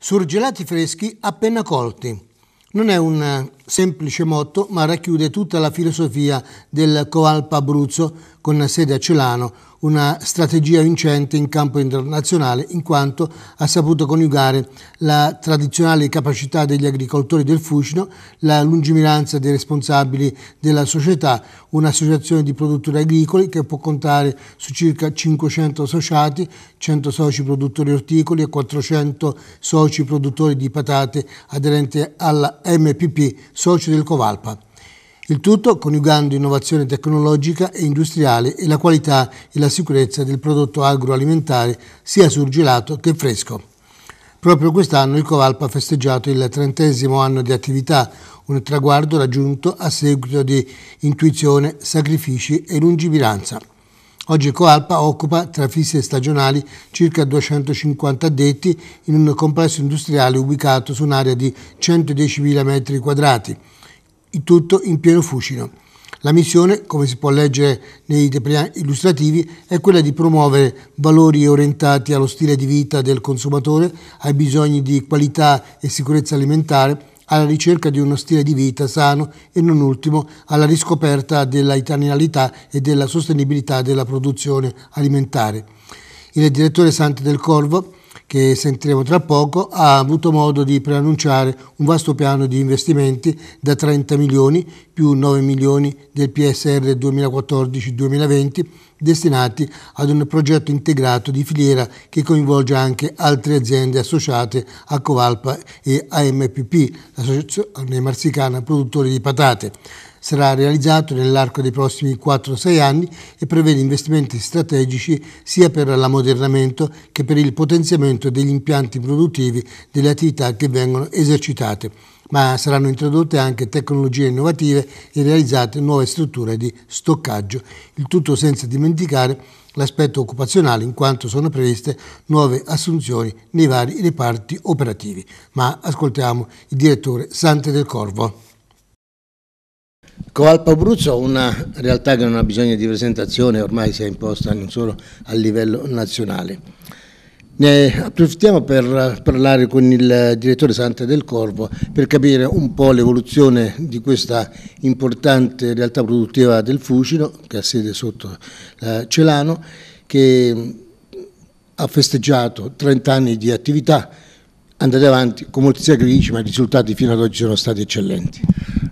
Surgelati freschi appena colti. Non è un eh, semplice motto, ma racchiude tutta la filosofia del Coalpa Abruzzo, con sede a Celano, una strategia vincente in campo internazionale in quanto ha saputo coniugare la tradizionale capacità degli agricoltori del Fucino, la lungimiranza dei responsabili della società, un'associazione di produttori agricoli che può contare su circa 500 associati, 100 soci produttori orticoli e 400 soci produttori di patate aderenti alla MPP, soci del Covalpa. Il tutto coniugando innovazione tecnologica e industriale e la qualità e la sicurezza del prodotto agroalimentare sia surgelato che fresco. Proprio quest'anno il Covalpa ha festeggiato il trentesimo anno di attività, un traguardo raggiunto a seguito di intuizione, sacrifici e lungimiranza. Oggi Coalpa occupa tra fisse stagionali circa 250 addetti in un complesso industriale ubicato su un'area di 110.000 m2 il tutto in pieno fucino. La missione, come si può leggere nei depliant illustrativi, è quella di promuovere valori orientati allo stile di vita del consumatore, ai bisogni di qualità e sicurezza alimentare, alla ricerca di uno stile di vita sano e non ultimo alla riscoperta della italianità e della sostenibilità della produzione alimentare. Il direttore Santi del Corvo che sentiremo tra poco, ha avuto modo di preannunciare un vasto piano di investimenti da 30 milioni più 9 milioni del PSR 2014-2020 destinati ad un progetto integrato di filiera che coinvolge anche altre aziende associate a Covalpa e AMPP, l'associazione marsicana produttore di patate. Sarà realizzato nell'arco dei prossimi 4-6 anni e prevede investimenti strategici sia per l'ammodernamento che per il potenziamento degli impianti produttivi delle attività che vengono esercitate, ma saranno introdotte anche tecnologie innovative e realizzate nuove strutture di stoccaggio, il tutto senza dimenticare l'aspetto occupazionale in quanto sono previste nuove assunzioni nei vari reparti operativi. Ma ascoltiamo il direttore Sante del Corvo. Coalpa Abruzzo è una realtà che non ha bisogno di presentazione, ormai si è imposta non solo a livello nazionale. Ne approfittiamo per parlare con il direttore Sante del Corvo per capire un po' l'evoluzione di questa importante realtà produttiva del Fucino, che ha sede sotto eh, Celano, che ha festeggiato 30 anni di attività, andate avanti con molti sacrifici, ma i risultati fino ad oggi sono stati eccellenti.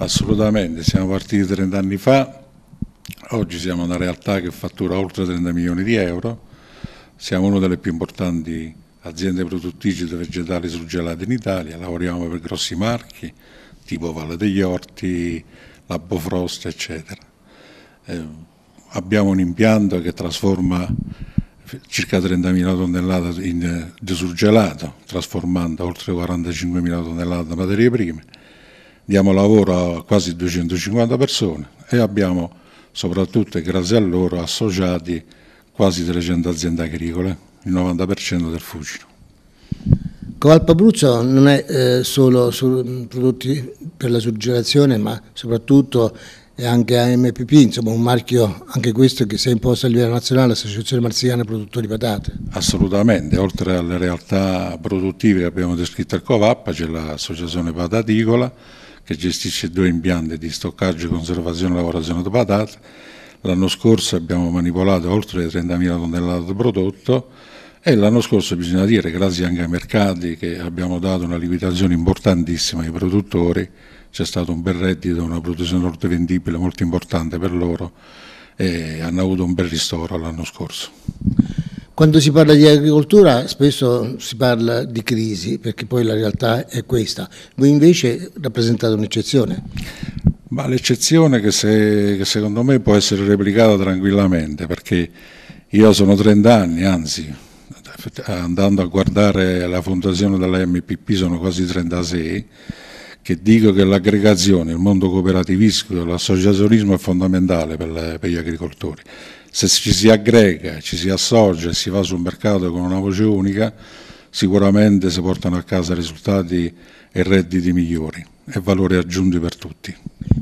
Assolutamente, siamo partiti 30 anni fa, oggi siamo una realtà che fattura oltre 30 milioni di euro, siamo una delle più importanti aziende produttrici di vegetali surgelati in Italia, lavoriamo per grossi marchi tipo Valle degli Orti, Labbo Frost, eccetera. Eh, abbiamo un impianto che trasforma circa 30.000 tonnellate in, di surgelato, trasformando oltre 45.000 tonnellate di materie prime diamo lavoro a quasi 250 persone e abbiamo soprattutto grazie a loro associati quasi 300 aziende agricole, il 90% del Fucino. Covalpo Abruzzo non è eh, solo su, mm, prodotti per la surgelazione ma soprattutto è anche AMPP, insomma un marchio anche questo che si è imposto a livello nazionale, l'Associazione Marsicana Produttori Patate. Assolutamente, oltre alle realtà produttive che abbiamo descritto al Covappa c'è l'Associazione Pataticola, che gestisce due impianti di stoccaggio, conservazione e lavorazione di patate. L'anno scorso abbiamo manipolato oltre 30.000 tonnellate di prodotto e l'anno scorso bisogna dire, grazie anche ai mercati, che abbiamo dato una liquidazione importantissima ai produttori, c'è stato un bel reddito, una produzione molto vendibile, molto importante per loro e hanno avuto un bel ristoro l'anno scorso. Quando si parla di agricoltura spesso si parla di crisi, perché poi la realtà è questa. Voi invece rappresentate un'eccezione. Ma l'eccezione che, se, che secondo me può essere replicata tranquillamente, perché io sono 30 anni, anzi, andando a guardare la fondazione della MPP sono quasi 36, che dico che l'aggregazione, il mondo cooperativistico, l'associazionismo è fondamentale per, le, per gli agricoltori se ci si aggrega, ci si associa e si va sul mercato con una voce unica, sicuramente si portano a casa risultati e redditi migliori e valore aggiunto per tutti.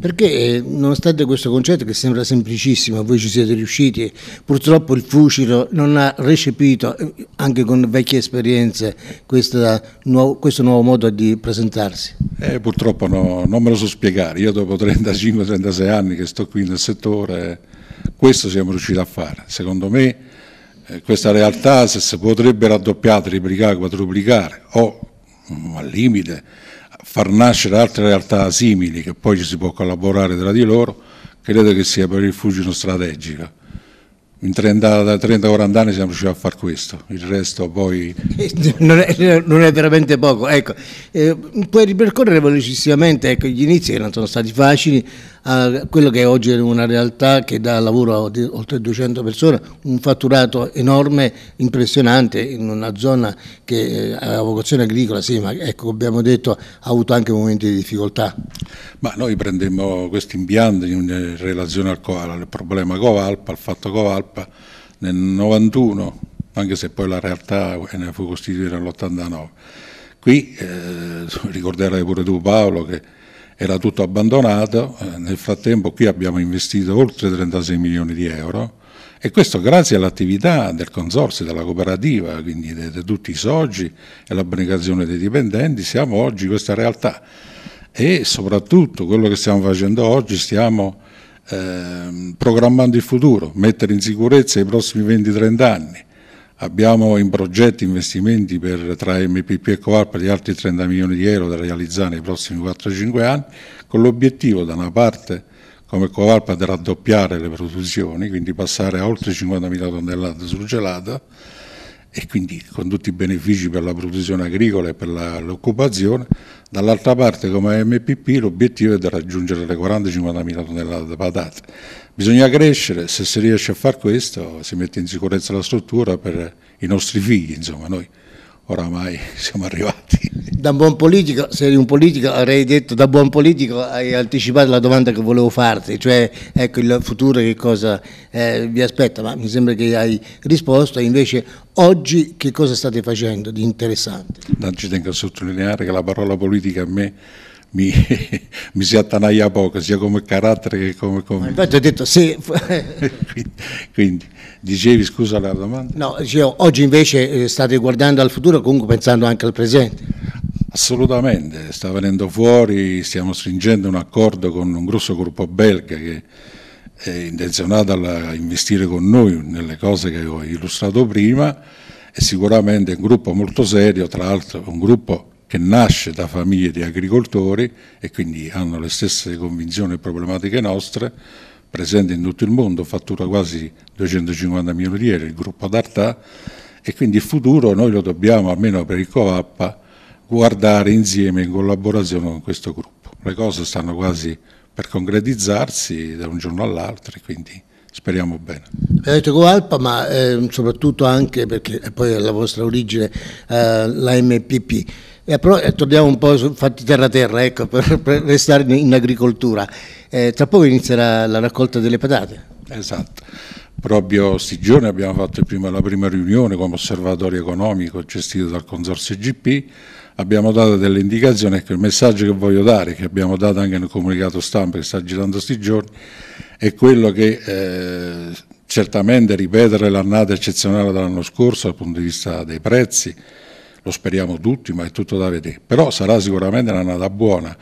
Perché eh, nonostante questo concetto che sembra semplicissimo, voi ci siete riusciti, purtroppo il Fucino non ha recepito, eh, anche con vecchie esperienze, questa, nuovo, questo nuovo modo di presentarsi. Eh, purtroppo no, non me lo so spiegare, io dopo 35-36 anni che sto qui nel settore, questo siamo riusciti a fare. Secondo me eh, questa realtà se si potrebbe raddoppiare, triplicare, quadruplicare o mm, al limite far nascere altre realtà simili che poi ci si può collaborare tra di loro, credo che sia per il Fugino strategica. In 30-40 anni siamo riusciti a fare questo, il resto poi... Non è, non è veramente poco, ecco, eh, puoi ripercorrere velocissimamente, ecco, gli inizi che non sono stati facili, a ah, quello che oggi è una realtà che dà lavoro a oltre 200 persone, un fatturato enorme, impressionante in una zona che ha eh, vocazione agricola, sì, ma ecco, abbiamo detto, ha avuto anche momenti di difficoltà. Ma noi prendemmo questo impianto in relazione al, al problema Covalpa, al fatto Covalpa, nel 91, anche se poi la realtà ne fu costituita nell'89. Qui eh, ricorderai pure tu Paolo che era tutto abbandonato, eh, nel frattempo qui abbiamo investito oltre 36 milioni di euro e questo grazie all'attività del consorzio, della cooperativa, quindi di tutti i soci e l'abnegazione dei dipendenti, siamo oggi questa realtà e soprattutto quello che stiamo facendo oggi, stiamo eh, programmando il futuro, mettere in sicurezza i prossimi 20-30 anni Abbiamo in progetto investimenti per, tra MPP e Covarpa di altri 30 milioni di euro da realizzare nei prossimi 4-5 anni, con l'obiettivo da una parte come Covarpa di raddoppiare le produzioni, quindi passare a oltre 50.000 tonnellate sul gelato e quindi con tutti i benefici per la produzione agricola e per l'occupazione, Dall'altra parte come MPP l'obiettivo è di raggiungere le 40-50 mila tonnellate di patate. Bisogna crescere, se si riesce a fare questo si mette in sicurezza la struttura per i nostri figli, insomma noi oramai siamo arrivati da buon politico, sei un politico, avrei detto da buon politico hai anticipato la domanda che volevo farti, cioè ecco il futuro che cosa eh, vi aspetta, ma mi sembra che hai risposto e invece oggi che cosa state facendo di interessante? Non ci tengo a sottolineare che la parola politica a me mi, mi, si attanaglia poco, sia come carattere che come... come... Infatti ho detto sì. quindi, quindi, dicevi scusa la domanda? No, cioè, oggi invece eh, state guardando al futuro comunque pensando anche al presente. Assolutamente, sta venendo fuori, stiamo stringendo un accordo con un grosso gruppo belga che è intenzionato a investire con noi nelle cose che ho illustrato prima è sicuramente un gruppo molto serio, tra l'altro un gruppo che nasce da famiglie di agricoltori e quindi hanno le stesse convinzioni e problematiche nostre, presente in tutto il mondo, fattura quasi 250 milioni di euro il gruppo d'Artà e quindi il futuro noi lo dobbiamo, almeno per il Covappa, guardare insieme in collaborazione con questo gruppo. Le cose stanno quasi per concretizzarsi da un giorno all'altro quindi speriamo bene. Ha detto Coalpa, ma eh, soprattutto anche perché eh, poi è la vostra origine, eh, la MPP. Eh, però eh, torniamo un po' su fatti terra-terra, ecco, per, per, restare in agricoltura. Eh, tra poco inizierà la raccolta delle patate. Esatto. Proprio questi giorni abbiamo fatto prima, la prima riunione come osservatorio economico gestito dal Consorzio GP abbiamo dato delle indicazioni, ecco il messaggio che voglio dare, che abbiamo dato anche nel comunicato stampa che sta girando questi giorni, è quello che eh, certamente ripetere l'annata eccezionale dell'anno scorso dal punto di vista dei prezzi, lo speriamo tutti, ma è tutto da vedere, però sarà sicuramente un'annata buona.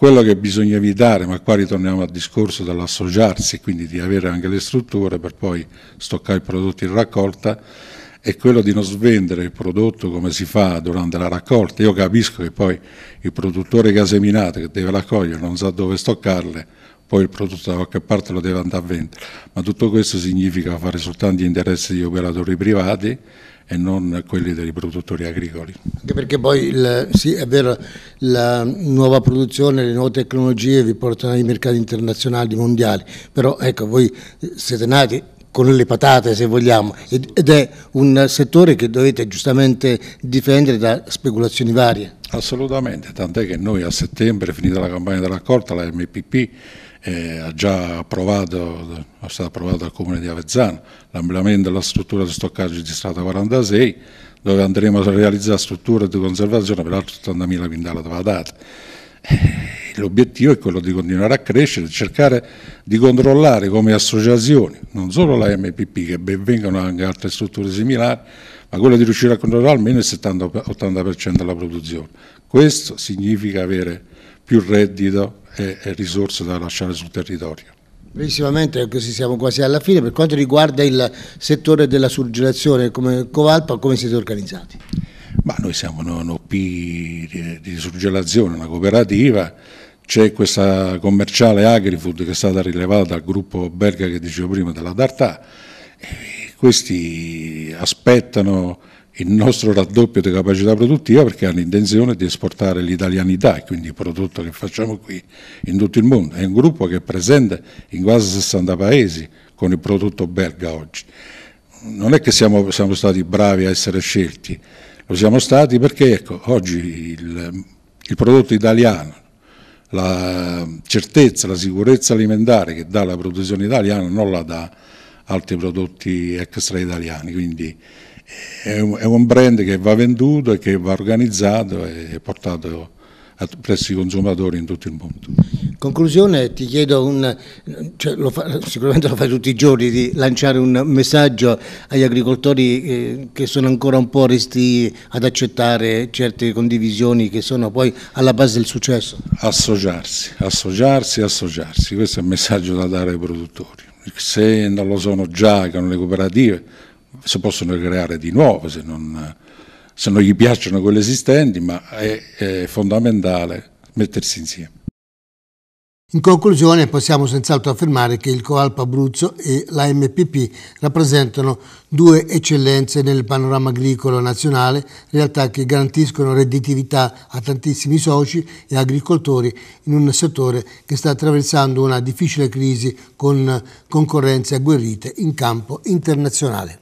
Quello che bisogna evitare, ma qua ritorniamo al discorso dell'associarsi, quindi di avere anche le strutture per poi stoccare i prodotti in raccolta, è quello di non svendere il prodotto come si fa durante la raccolta. Io capisco che poi il produttore che ha seminato, che deve raccogliere non sa dove stoccarle, poi il prodotto da qualche parte lo deve andare a vendere, ma tutto questo significa fare soltanto gli interessi degli operatori privati e non quelli dei produttori agricoli. Anche perché poi il, sì, è vero, la nuova produzione, le nuove tecnologie vi portano ai mercati internazionali, mondiali, però ecco, voi siete nati con le patate se vogliamo ed è un settore che dovete giustamente difendere da speculazioni varie. Assolutamente, tant'è che noi a settembre, finita la campagna della raccolta, la MPP eh, ha già approvato, è stato approvato dal Comune di Avezzano, l'ampliamento della struttura di stoccaggio di strada 46, dove andremo a realizzare strutture di conservazione per altri 80.000 quintali di patate L'obiettivo è quello di continuare a crescere, cercare di controllare come associazioni, non solo la MPP, che benvengano anche altre strutture similari, ma quello di riuscire a controllare almeno il 70-80% della produzione. Questo significa avere più reddito e, risorse da lasciare sul territorio. Velissimamente, così siamo quasi alla fine. Per quanto riguarda il settore della surgelazione, come Covalpa, come siete organizzati? Ma noi siamo un OP di surgelazione, una cooperativa, c'è questa commerciale Agrifood che è stata rilevata dal gruppo belga che dicevo prima della Tartà, questi aspettano il nostro raddoppio di capacità produttiva perché hanno intenzione di esportare l'italianità, quindi il prodotto che facciamo qui, in tutto il mondo. È un gruppo che è presente in quasi 60 paesi con il prodotto belga oggi. Non è che siamo, siamo stati bravi a essere scelti, lo siamo stati perché ecco, oggi il, il prodotto italiano, la certezza, la sicurezza alimentare che dà la produzione italiana non la dà altri prodotti extra italiani, quindi eh, è un, brand che va venduto e che va organizzato e portato presso i consumatori in tutto il mondo. Conclusione, ti chiedo un, cioè lo fa, sicuramente lo fai tutti i giorni, di lanciare un messaggio agli agricoltori eh, che sono ancora un po' resti ad accettare certe condivisioni che sono poi alla base del successo. Associarsi, associarsi, associarsi, questo è il messaggio da dare ai produttori. Se non lo sono già, che hanno le cooperative, si possono creare di nuove se non, se non gli piacciono quelle esistenti, ma è, è fondamentale mettersi insieme. In conclusione possiamo senz'altro affermare che il Coalp Abruzzo e l'AMPP rappresentano due eccellenze nel panorama agricolo nazionale, realtà che garantiscono redditività a tantissimi soci e agricoltori in un settore che sta attraversando una difficile crisi con concorrenze agguerrite in campo internazionale.